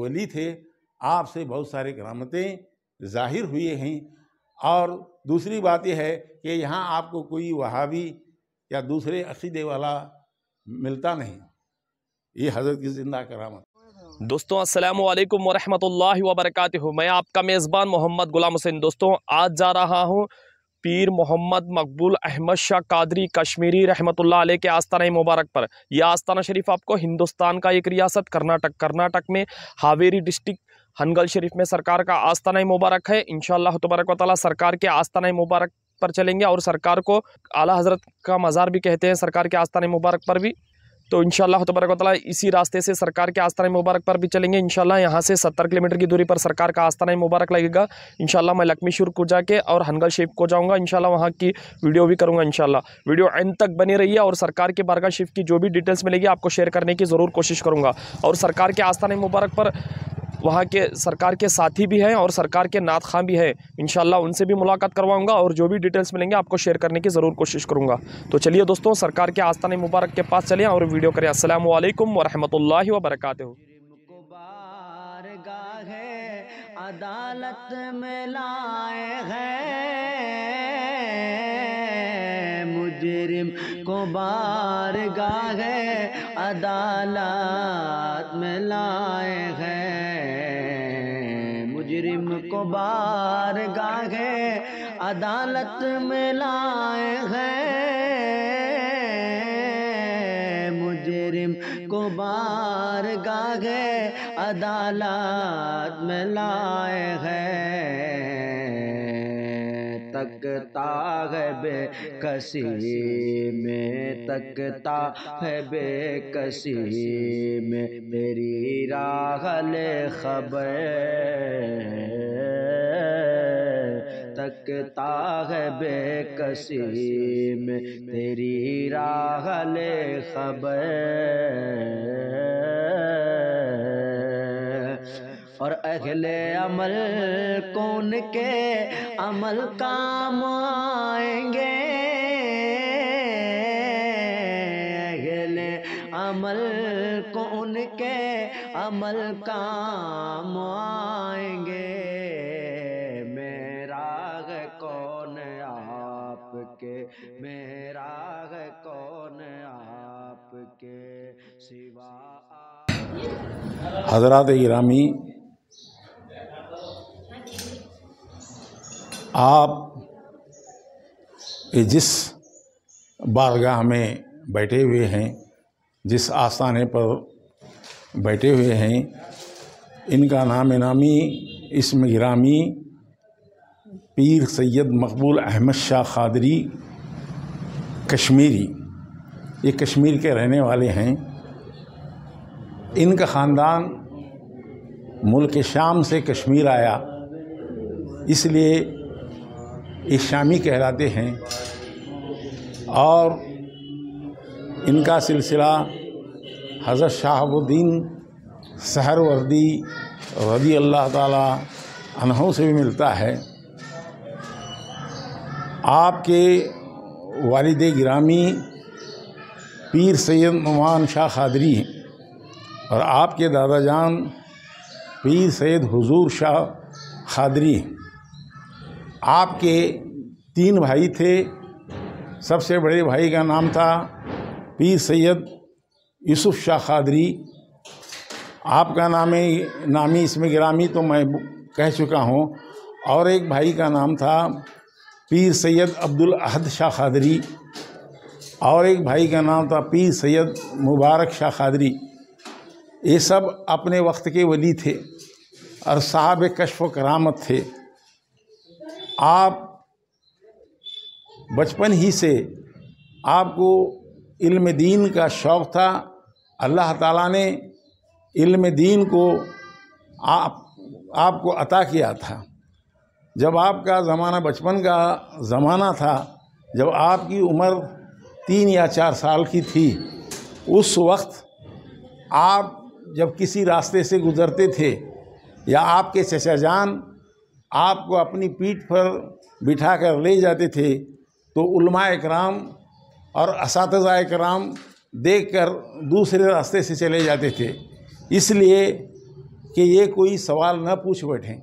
वली थे आपसे बहुत सारे करामतें जाहिर हुई हैं और दूसरी बात यह है कि यहाँ आपको कोई वहावी या दूसरे अकीदे वाला मिलता नहीं ये हज़रत की ज़िंदा करामत दोस्तों अस्सलाम वालेकुम वरहमतुल्लाहि वबरकातुहू मैं आपका मेज़बान मोहम्मद गुलाम हुसैन दोस्तों आज जा रहा हूँ पीर मोहम्मद मकबूल अहमद शाह कादरी कश्मीरी रहमतुल्लाह अलैह के आस्थाना मुबारक पर यह आस्थाना शरीफ आपको हिंदुस्तान का एक रियासत कर्नाटक कर्नाटक में हावेरी डिस्ट्रिक्ट हनगल शरीफ में सरकार का आस्थाना मुबारक है इन तबारक वाली सरकार के आस्थाना मुबारक पर चलेंगे और सरकार को आला हजरत का मज़ार भी कहते हैं सरकार के आस्थाना मुबारक पर भी तो इन तबरक वाली इसी रास्ते से सरकार के आस्थाना मुबारक पर भी चलेंगे इनशाला यहाँ से सत्तर किलोमीटर की दूरी पर सरकार का आस्थाना मुबारक लगेगा इनशाला मैं लक्ष्मीशूर को जाके और हनगल शेफ को जाऊँगा इनशाला वहाँ की वीडियो भी करूँगा इनशाला वीडियो एंड तक बनी रही है और सरकार के बारगा शिफ्ट की जो भी डिटेल्स मिलेगी आपको शेयर करने की ज़रूर कोशिश करूँगा और सरकार के आस्थान मुबारक पर वहाँ के सरकार के साथी भी हैं और सरकार के नात खां भी हैं इन उनसे भी मुलाकात करवाऊँगा और जो भी डिटेल्स मिलेंगे आपको शेयर करने की ज़रूर कोशिश करूँगा तो चलिए दोस्तों सरकार के आस्थान मुबारक के पास चलें और वीडियो करें असल वरहमल वरक अदालत में लाए हैं मुजरिम को बार है अदालत में लाए हैं को बार गाहे अदालत में लाए हैं मुजरिम को बार गाहे अदालत में लाए हैं तकता है कसी में तकता है कसी में मेरी ले खबर सकता है बेकसी में तेरी राह ले खबर और अगले अमल कौन के अमल काम आएंगे अगले अमल कौन के अमल काम आएंगे आपके मेरा है कौन आपके सिवा हजरत इरामी आप जिस बारगाह में बैठे हुए हैं जिस आस्थाने पर बैठे हुए हैं इनका नाम इनामी इसम गिरामी पीर सैयद मकबूल अहमद शाह खादरी कश्मीरी ये कश्मीर के रहने वाले हैं इनका ख़ानदान मुल्क शाम से कश्मीर आया इसलिए ये शामी कहलाते हैं और इनका सिलसिला हज़रत शाहबुद्दीन सहरवर्दी रदी अल्लाह ताला अनहों से भी मिलता है आपके वालद ग्रामी पीर सैद नुमान शाह खादरी हैं और आपके दादा जान पीर सैद हुजूर शाह खादरी हैं आपके तीन भाई थे सबसे बड़े भाई का नाम था पीर सैद यूसुफ शाह खादरी आपका नाम नामी इसमें ग्रामी तो मैं कह चुका हूँ और एक भाई का नाम था पीर सैयद अब्दुल अहद शाह खादरी और एक भाई का नाम था पीर सैयद मुबारक शाह खादरी ये सब अपने वक्त के वली थे और साहब कशफ करामत थे आप बचपन ही से आपको इल्म दीन का शौक़ था अल्लाह ताला ने इल्म दीन को आप आपको अता किया था जब आपका ज़माना बचपन का ज़माना था जब आपकी उम्र तीन या चार साल की थी उस वक्त आप जब किसी रास्ते से गुज़रते थे या आपके चचाजान आपको अपनी पीठ पर बिठा कर ले जाते थे तो कराम और इस कराम देख कर दूसरे रास्ते से चले जाते थे इसलिए कि ये कोई सवाल न पूछ बैठें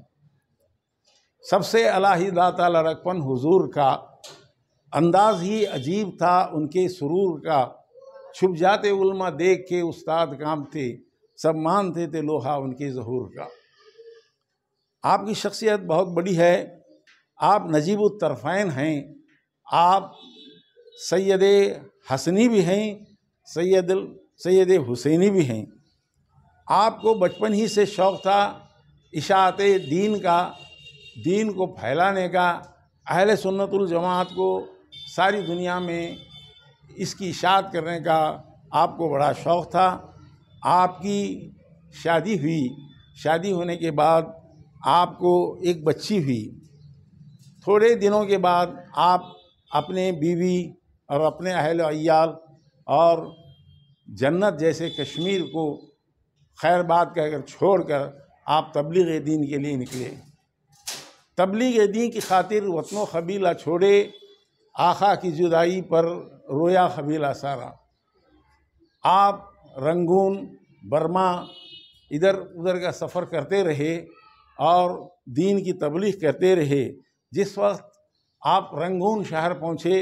सबसे अलाहिदा तकपन हुजूर का अंदाज़ ही अजीब था उनके सुरूर का छुप जाते उल्मा देख के उस्ताद काम थे सब मानते थे लोहा उनके जहूर का आपकी शख्सियत बहुत बड़ी है आप नजीब तरफ़ैन हैं आप सैद हसनी भी हैं सैद सैद हुसैनी भी हैं आपको बचपन ही से शौक़ था इशात दीन का दीन को फैलाने का अहल सुन्नतुल जमात को सारी दुनिया में इसकी इशात करने का आपको बड़ा शौक़ था आपकी शादी हुई शादी होने के बाद आपको एक बच्ची हुई थोड़े दिनों के बाद आप अपने बीवी और अपने अहल अयाल और जन्नत जैसे कश्मीर को खैरबाद कहकर छोड़कर आप तबलीग दीन के लिए निकले तबलीग दी की खातिर वतनों कबीला छोड़े आखा की जुदाई पर रोया कबीला सारा आप रंगून बर्मा इधर उधर का सफ़र करते रहे और दीन की तबलीग करते रहे जिस वक्त आप रंगून शहर पहुँचे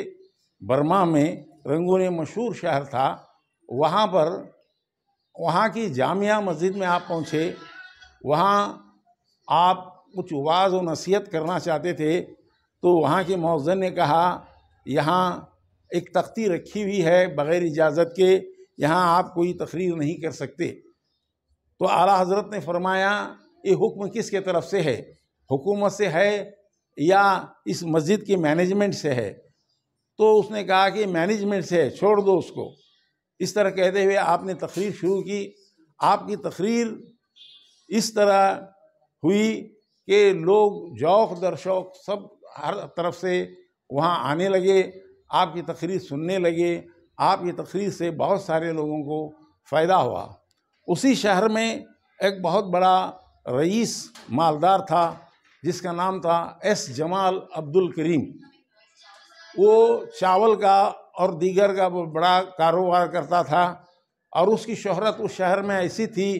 बर्मा में रंगून मशहूर शहर था वहाँ पर वहाँ की जामिया मस्जिद में आप पहुँचे वहाँ आप कुछ वाज व नसीहत करना चाहते थे तो वहाँ के मौजन ने कहा यहाँ एक तख्ती रखी हुई है बग़ैर इजाज़त के यहाँ आप कोई तकरीर नहीं कर सकते तो आला हज़रत ने फरमाया ये हुक्म किस के तरफ से है हुकूमत से है या इस मस्जिद के मैनेजमेंट से है तो उसने कहा कि मैनेजमेंट से है छोड़ दो उसको इस तरह कहते हुए आपने तकरीर शुरू की आपकी तकरीर इस तरह हुई कि लोग जौक दर शौक सब हर तरफ से वहाँ आने लगे आपकी तकरीर सुनने लगे आपकी तकरीर से बहुत सारे लोगों को फ़ायदा हुआ उसी शहर में एक बहुत बड़ा रईस मालदार था जिसका नाम था एस जमाल अब्दुल करीम वो चावल का और दीगर का बड़ा कारोबार करता था और उसकी शोहरत उस शहर में ऐसी थी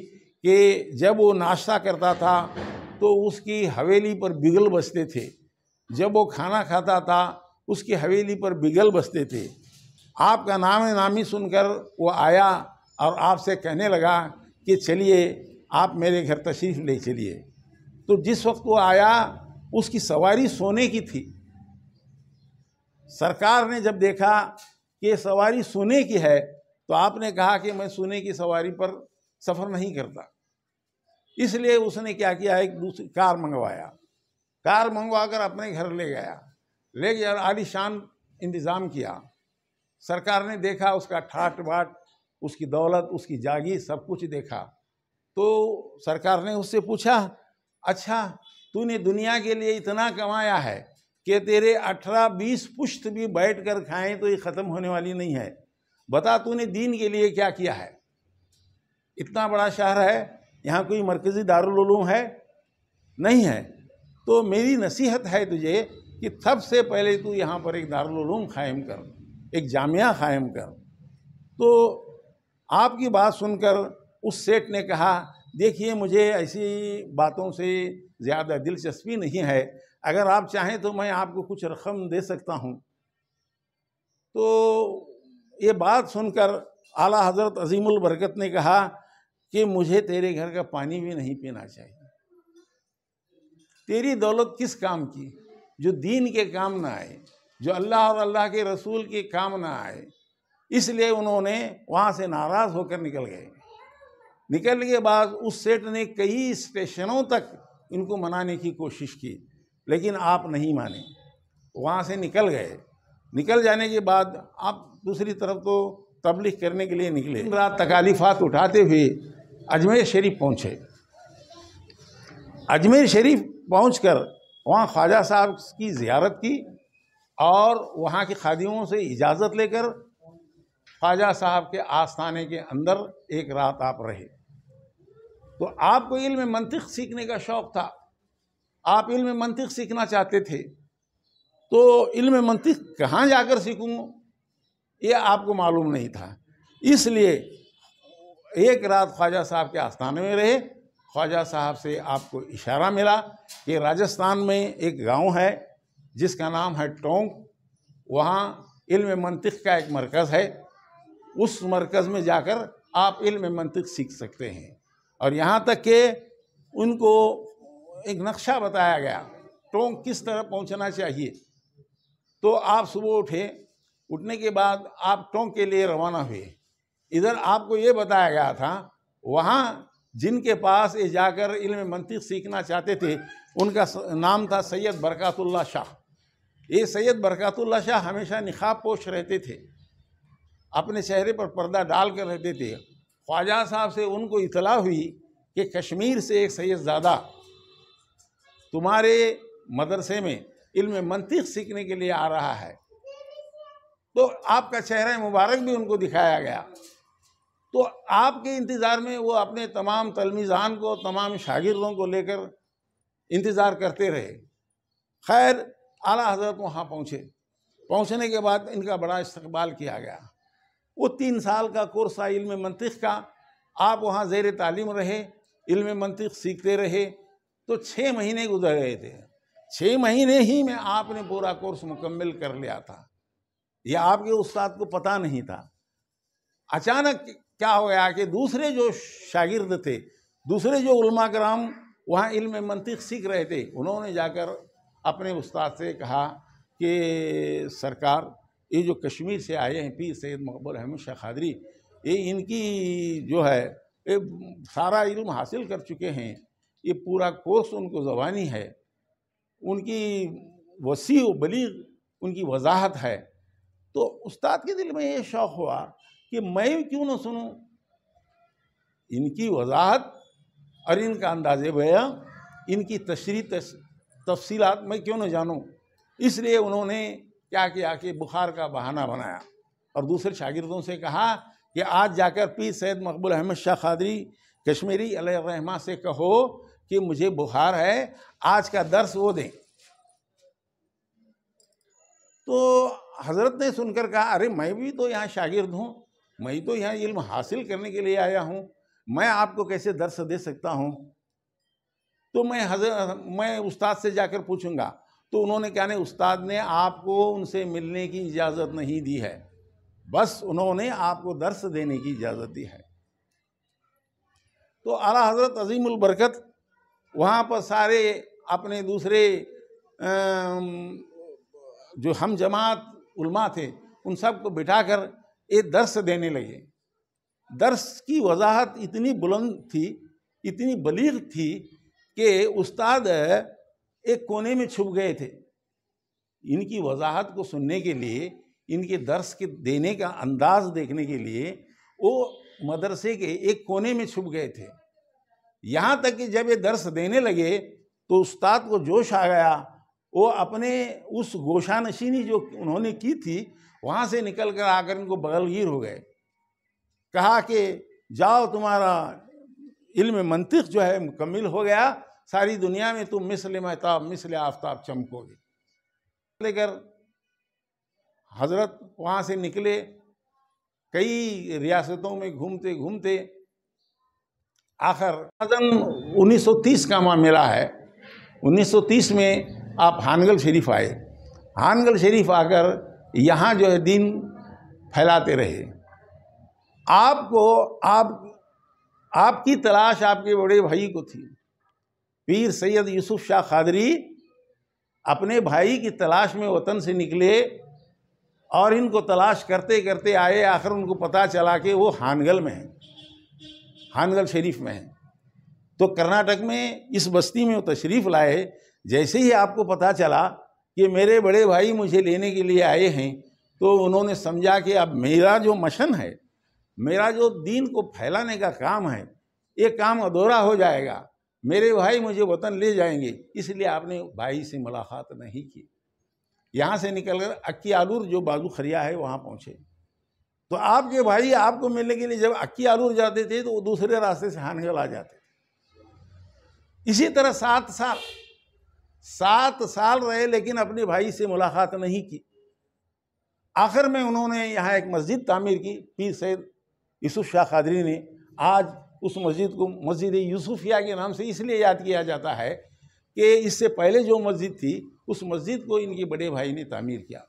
कि जब वो नाश्ता करता था तो उसकी हवेली पर बिगल बसते थे जब वो खाना खाता था उसकी हवेली पर बिगल बसते थे आपका नाम है नामी सुनकर वो आया और आपसे कहने लगा कि चलिए आप मेरे घर तशरीफ़ ले चलिए तो जिस वक्त वो आया उसकी सवारी सोने की थी सरकार ने जब देखा कि सवारी सोने की है तो आपने कहा कि मैं सोने की सवारी पर सफ़र नहीं करता इसलिए उसने क्या किया एक दूसरी कार मंगवाया कार मंगवा कर अपने घर ले गया ले गया आलिशान इंतज़ाम किया सरकार ने देखा उसका ठाट बाट उसकी दौलत उसकी जागी सब कुछ देखा तो सरकार ने उससे पूछा अच्छा तूने दुनिया के लिए इतना कमाया है कि तेरे अठारह बीस पुश्त भी बैठ कर खाएं तो ये ख़त्म होने वाली नहीं है बता तूने दीन के लिए क्या किया है इतना बड़ा शहर है यहाँ कोई मरकज़ी दारुलूम है नहीं है तो मेरी नसीहत है तुझे कि सब से पहले तू यहाँ पर एक दारुलूम क़ायम कर एक जामिया क़ायम कर तो आपकी बात सुनकर उस सेठ ने कहा देखिए मुझे ऐसी बातों से ज़्यादा दिलचस्पी नहीं है अगर आप चाहें तो मैं आपको कुछ रकम दे सकता हूँ तो ये बात सुनकर आला हज़रत अजीमुल बरकत ने कहा कि मुझे तेरे घर का पानी भी नहीं पीना चाहिए तेरी दौलत किस काम की जो दीन के काम ना आए जो अल्लाह और अल्लाह के रसूल के काम ना आए इसलिए उन्होंने वहाँ से नाराज़ होकर निकल गए निकलने के बाद उस सेठ ने कई स्टेशनों तक इनको मनाने की कोशिश की लेकिन आप नहीं माने वहाँ से निकल गए निकल जाने के बाद आप दूसरी तरफ तो तबलीग करने के लिए निकले रात तकालीफात उठाते हुए अजमेर शरीफ पहुँचे अजमेर शरीफ पहुँच कर वहाँ ख्वाजा साहब की ज़्यारत की और वहाँ की खादियों से इजाज़त लेकर ख्वाजा साहब के आस्थाने के अंदर एक रात आप रहे तो आपको इल्म मंतिक सीखने का शौक़ था आप इल्म मंतिक सीखना चाहते थे तो इल्म मंतिक कहाँ जाकर सीखूँ ये आपको मालूम नहीं था इसलिए एक रात ख्वाजा साहब के आस्थाने में रहे ख्वाजा साहब से आपको इशारा मिला कि राजस्थान में एक गांव है जिसका नाम है टोंक वहाँ इल्म मंतिक का एक मरकज़ है उस मरकज़ में जाकर आप इल्म मंतिक सीख सकते हैं और यहाँ तक कि उनको एक नक्शा बताया गया टोंक किस तरह पहुँचना चाहिए तो आप सुबह उठे उठने के बाद आप टोंक के लिए रवाना हुए इधर आपको ये बताया गया था वहाँ जिनके पास ये जाकर इल्म मंतिक सीखना चाहते थे उनका नाम था सैयद बरकतुल्ला शाह ये सैयद बरकतुल्ला शाह हमेशा निखाब पोश रहते थे अपने चेहरे पर पर्दा डाल कर रहते थे ख्वाजा साहब से उनको इतला हुई कि कश्मीर से एक सैदजादा तुम्हारे मदरसे में इल्म मंतिक सीखने के लिए आ रहा है तो आपका चेहरा मुबारक भी उनको दिखाया गया तो आपके इंतज़ार में वो अपने तमाम तलमीज़ान को तमाम शागिरदों को लेकर इंतज़ार करते रहे खैर आला हजरत वहाँ पहुँचे पहुँचने के बाद इनका बड़ा इस्तबाल किया गया वो तीन साल का कोर्स था इल्म मंतिक का आप वहाँ जेर तालीम रहे इल्म मंतिक सीखते रहे तो छः महीने गुजर रहे थे छः महीने ही में आपने पूरा कोर्स मुकम्मल कर लिया था यह आपके उस्ताद को पता नहीं था अचानक क्या हो गया कि दूसरे जो शागिर्द थे दूसरे जो उलमा कराम वहाँ इल्म मंतिक सीख रहे थे उन्होंने जाकर अपने उस्ताद से कहा कि सरकार ये जो कश्मीर से आए हैं पीर सैद मकबूल अहमद शाह खादरी ये इनकी जो है ये सारा इल्म हासिल कर चुके हैं ये पूरा कोर्स उनको जबानी है उनकी वसी व बलीग उनकी वजाहत है तो उस्ताद के दिल में ये शौक़ हुआ कि मैं क्यों ना सुनूं इनकी वजाहत और इनका अंदाजे भया इनकी तशरी तस, तफसीलात मैं क्यों ना जानूं इसलिए उन्होंने क्या किया कि बुखार का बहाना बनाया और दूसरे शागिर्दों से कहा कि आज जाकर पी सैद मकबूल अहमद शाह खादरी कश्मीरी अलहमा से कहो कि मुझे बुखार है आज का दर्स वो दें तो हज़रत ने सुनकर कहा अरे मैं भी तो यहाँ शागिर्द हूँ मैं तो यहाँ इल्म हासिल करने के लिए आया हूँ मैं आपको कैसे दर्श दे सकता हूँ तो मैं हजर मैं उस्ताद से जाकर पूछूंगा तो उन्होंने क्या नहीं उस्ताद ने आपको उनसे मिलने की इजाज़त नहीं दी है बस उन्होंने आपको दर्श देने की इजाज़त दी है तो आला हजरत अजीमबरकत वहाँ पर सारे अपने दूसरे जो हम जमात उलमा थे उन सबको बिठा कर ये दर्श देने लगे दर्श की वजाहत इतनी बुलंद थी इतनी बलीग थी कि उस्ताद एक कोने में छुप गए थे इनकी वजाहत को सुनने के लिए इनके दर्श के देने का अंदाज देखने के लिए वो मदरसे के एक कोने में छुप गए थे यहाँ तक कि जब ये दर्श देने लगे तो उस्ताद को जोश आ गया वो अपने उस गोशानशीनी जो उन्होंने की थी वहाँ से निकल कर आकर इनको बगलगीर हो गए कहा कि जाओ तुम्हारा इल्म मंतिक जो है मुकम्मिल हो गया सारी दुनिया में तुम मिसल महताब मिसल आफ्ताब चमकोगे लेकर हजरत वहाँ से निकले कई रियासतों में घूमते घूमते आखिर अजन 1930 का मामला है 1930 में आप हानगल शरीफ आए हानगल शरीफ आकर यहाँ जो है दिन फैलाते रहे आपको आप आपकी तलाश आपके बड़े भाई को थी पीर सैयद यूसुफ शाह खादरी अपने भाई की तलाश में वतन से निकले और इनको तलाश करते करते आए आखिर उनको पता चला कि वो हानगल में है हानगल शरीफ में है तो कर्नाटक में इस बस्ती में वो तशरीफ़ लाए जैसे ही आपको पता चला कि मेरे बड़े भाई मुझे लेने के लिए आए हैं तो उन्होंने समझा कि अब मेरा जो मशन है मेरा जो दीन को फैलाने का काम है ये काम अधूरा हो जाएगा मेरे भाई मुझे वतन ले जाएंगे इसलिए आपने भाई से मुलाकात नहीं की यहाँ से निकलकर अक्की आलूर जो बाजू खरिया है वहाँ पहुँचे तो आपके भाई आपको मिलने के लिए जब अक्की आलूर जाते थे तो वो दूसरे रास्ते से हानगल आ जाते थे इसी तरह सात साल सात साल रहे लेकिन अपने भाई से मुलाकात नहीं की आखिर में उन्होंने यहाँ एक मस्जिद तामीर की पीर सैद यूसुफ शाह कादरी ने आज उस मस्जिद को मस्जिद यूसुफिया के नाम से इसलिए याद किया जाता है कि इससे पहले जो मस्जिद थी उस मस्जिद को इनके बड़े भाई ने तामीर किया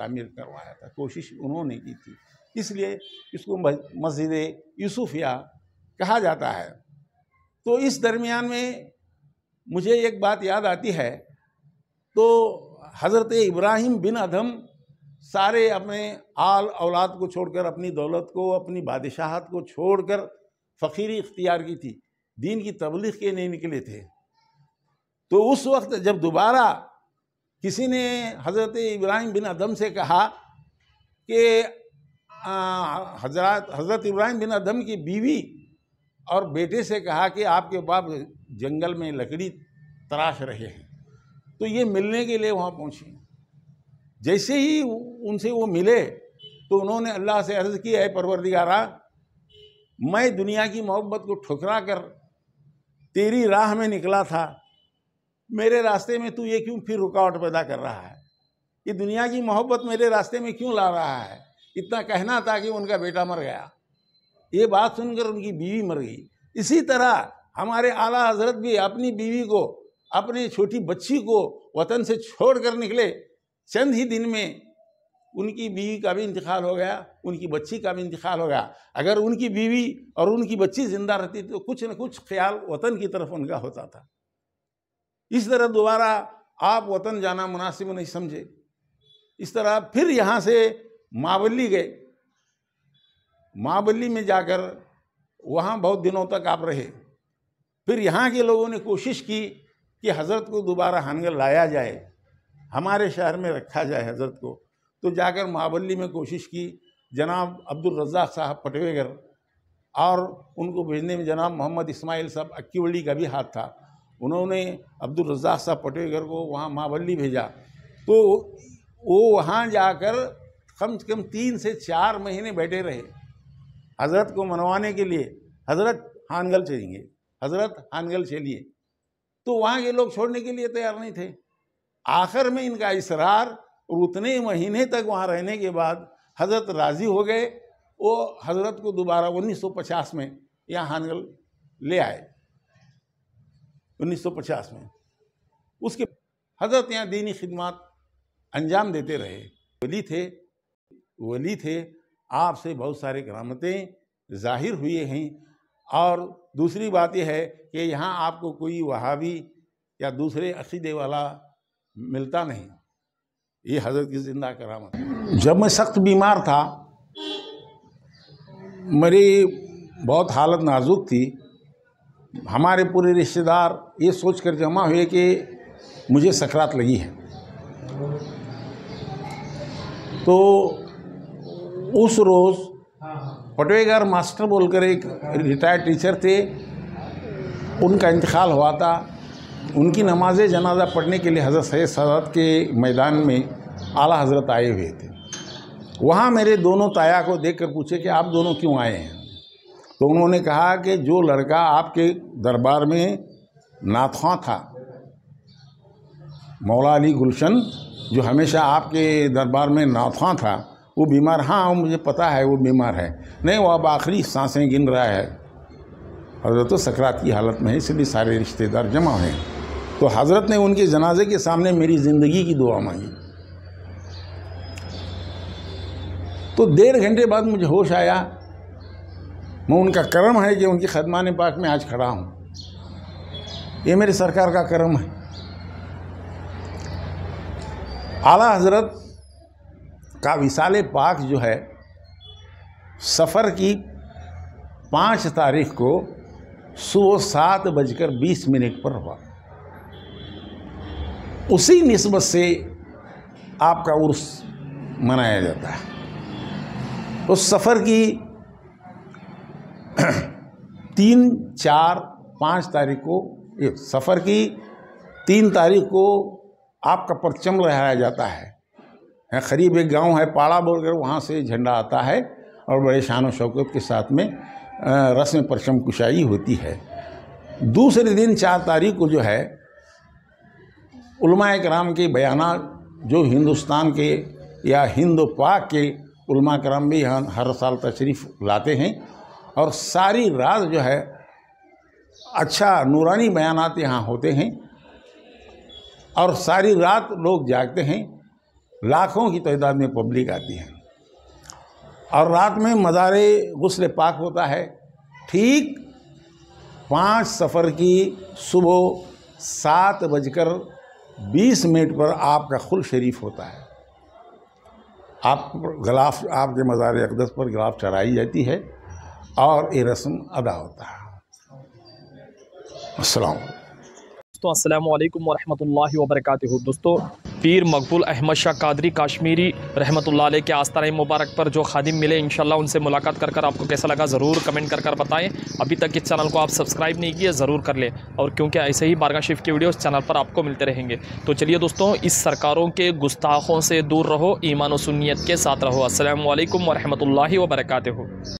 तामीर करवाया था कोशिश उन्होंने की थी इसलिए इसको मस्जिद यूसुफिया कहा जाता है तो इस दरमियान में मुझे एक बात याद आती है तो हज़रत इब्राहिम बिन अधम सारे अपने आल औलाद को छोड़कर अपनी दौलत को अपनी बादशाहत को छोड़कर फ़कीरी इख्तियार की थी दीन की तबलीग के नहीं निकले थे तो उस वक्त जब दोबारा किसी ने हज़रत इब्राहिम बिन अदम से कहा कि हजरत हज़रत इब्राहिम बिन अदम की बीवी और बेटे से कहा कि आपके बाप जंगल में लकड़ी तराश रहे हैं तो ये मिलने के लिए वहाँ पहुँचे जैसे ही उनसे वो मिले तो उन्होंने अल्लाह से अर्ज़ किया है परवरदिगारा मैं दुनिया की मोहब्बत को ठुकरा कर तेरी राह में निकला था मेरे रास्ते में तू ये क्यों फिर रुकावट पैदा कर रहा है ये दुनिया की मोहब्बत मेरे रास्ते में क्यों ला रहा है इतना कहना था कि उनका बेटा मर गया ये बात सुनकर उनकी बीवी मर गई इसी तरह हमारे आला हजरत भी अपनी बीवी को अपनी छोटी बच्ची को वतन से छोड़ कर निकले चंद ही दिन में उनकी बीवी का भी इंतकाल हो गया उनकी बच्ची का भी इंतकाल हो गया अगर उनकी बीवी और उनकी बच्ची जिंदा रहती तो कुछ न कुछ ख्याल वतन की तरफ उनका होता था इस तरह दोबारा आप वतन जाना मुनासिब नहीं समझे इस तरह फिर यहाँ से मावली गए महाबली में जाकर वहाँ बहुत दिनों तक आप रहे फिर यहाँ के लोगों ने कोशिश की कि हज़रत को दोबारा हानगर लाया जाए हमारे शहर में रखा जाए हज़रत को तो जाकर महाबली में कोशिश की जनाब अब्दुल रज़ा साहब पटवेगर और उनको भेजने में जनाब मोहम्मद इस्माइल साहब अक्की का भी हाथ था उन्होंने अब्दुल रज़ा साहब पटवेगर को वहाँ महाबली भेजा तो वो वहाँ जाकर कम से कम तीन से चार महीने बैठे रहे हज़रत को मनवाने के लिए हज़रत हानगल चलेंगे हज़रत हानगल चलिए तो वहाँ के लोग छोड़ने के लिए तैयार नहीं थे आखिर में इनका इसरार और उतने महीने तक वहाँ रहने के बाद हज़रत राज़ी हो गए वो हज़रत को दोबारा 1950 में यहाँ हानगल ले आए 1950 में उसके हज़रत यहाँ दीनी खिदमत अंजाम देते रहे वली थे वली थे आपसे बहुत सारे करामतें जाहिर हुए हैं और दूसरी बात यह है कि यहाँ आपको कोई वहावी या दूसरे अकीदे वाला मिलता नहीं ये हजरत की जिंदा करामत जब मैं सख्त बीमार था मेरी बहुत हालत नाजुक थी हमारे पूरे रिश्तेदार ये सोच कर जमा हुए कि मुझे सकरात लगी है तो उस रोज़ हाँ, हाँ। पटवेगर मास्टर बोलकर एक रिटायर्ड टीचर थे उनका इंतकाल हुआ था उनकी नमाज जनाजा पढ़ने के लिए हज़रत सैद सादात के मैदान में आला हज़रत आए हुए थे वहाँ मेरे दोनों ताया को देख कर पूछे कि आप दोनों क्यों आए हैं तो उन्होंने कहा कि जो लड़का आपके दरबार में नाथवा था मौला अली गुलशन जो हमेशा आपके दरबार में नाथवा था वो बीमार हाँ मुझे पता है वो बीमार है नहीं वो अब आखिरी सांसें गिन रहा है हजरत तो सकरात की हालत में है इसलिए सारे रिश्तेदार जमा हैं तो हज़रत ने उनके जनाजे के सामने मेरी ज़िंदगी की दुआ मांगी तो डेढ़ घंटे बाद मुझे होश आया मैं उनका कर्म है कि उनकी खदमान पाक में आज खड़ा हूँ ये मेरे सरकार का कर्म है आला हजरत का विशाल पाक जो है सफ़र की पाँच तारीख को सुबह सात बजकर बीस मिनट पर हुआ उसी नस्बत से आपका उर्स मनाया जाता है उस तो सफ़र की तीन चार पाँच तारीख को सफ़र की तीन तारीख को आपका परचम लहराया जाता है करीब एक गांव है पाड़ा बोलकर वहाँ से झंडा आता है और बड़े शान शौकत के साथ में रस्म परचम कुशाई होती है दूसरे दिन चार तारीख को जो है उलमा कराम के बयाना जो हिंदुस्तान के या हिंद पाक के उलमा कराम भी यहाँ हर साल तशरीफ़ लाते हैं और सारी रात जो है अच्छा नूरानी बयानात यहाँ होते हैं और सारी रात लोग जागते हैं लाखों की तादाद में पब्लिक आती है और रात में मदार गसल पाक होता है ठीक पाँच सफ़र की सुबह सात बजकर बीस मिनट पर आपका खुल शरीफ होता है आप गलाफ आपके मज़ार अकदस पर गलाफ चढ़ाई जाती है और ये रस्म अदा होता है असलम दोस्तों असल वरहमल वर्क दोस्तों पीर मकबूल अहमद शाह कादरी काश्मीरी रहमत के आस्ताना मुबारक पर जो खादिम मिले इन उनसे मुलाकात कर कर आपको कैसा लगा ज़रूर कमेंट कर कर बताएं अभी तक इस चैनल को आप सब्सक्राइब नहीं किए ज़रूर कर लें और क्योंकि ऐसे ही बारगा शिफ के वीडियो चैनल पर आपको मिलते रहेंगे तो चलिए दोस्तों इस सरकारों के गुस्ताखों से दूर रहो ईमान सुनीत के साथ रहो असलम वरहमल वर्का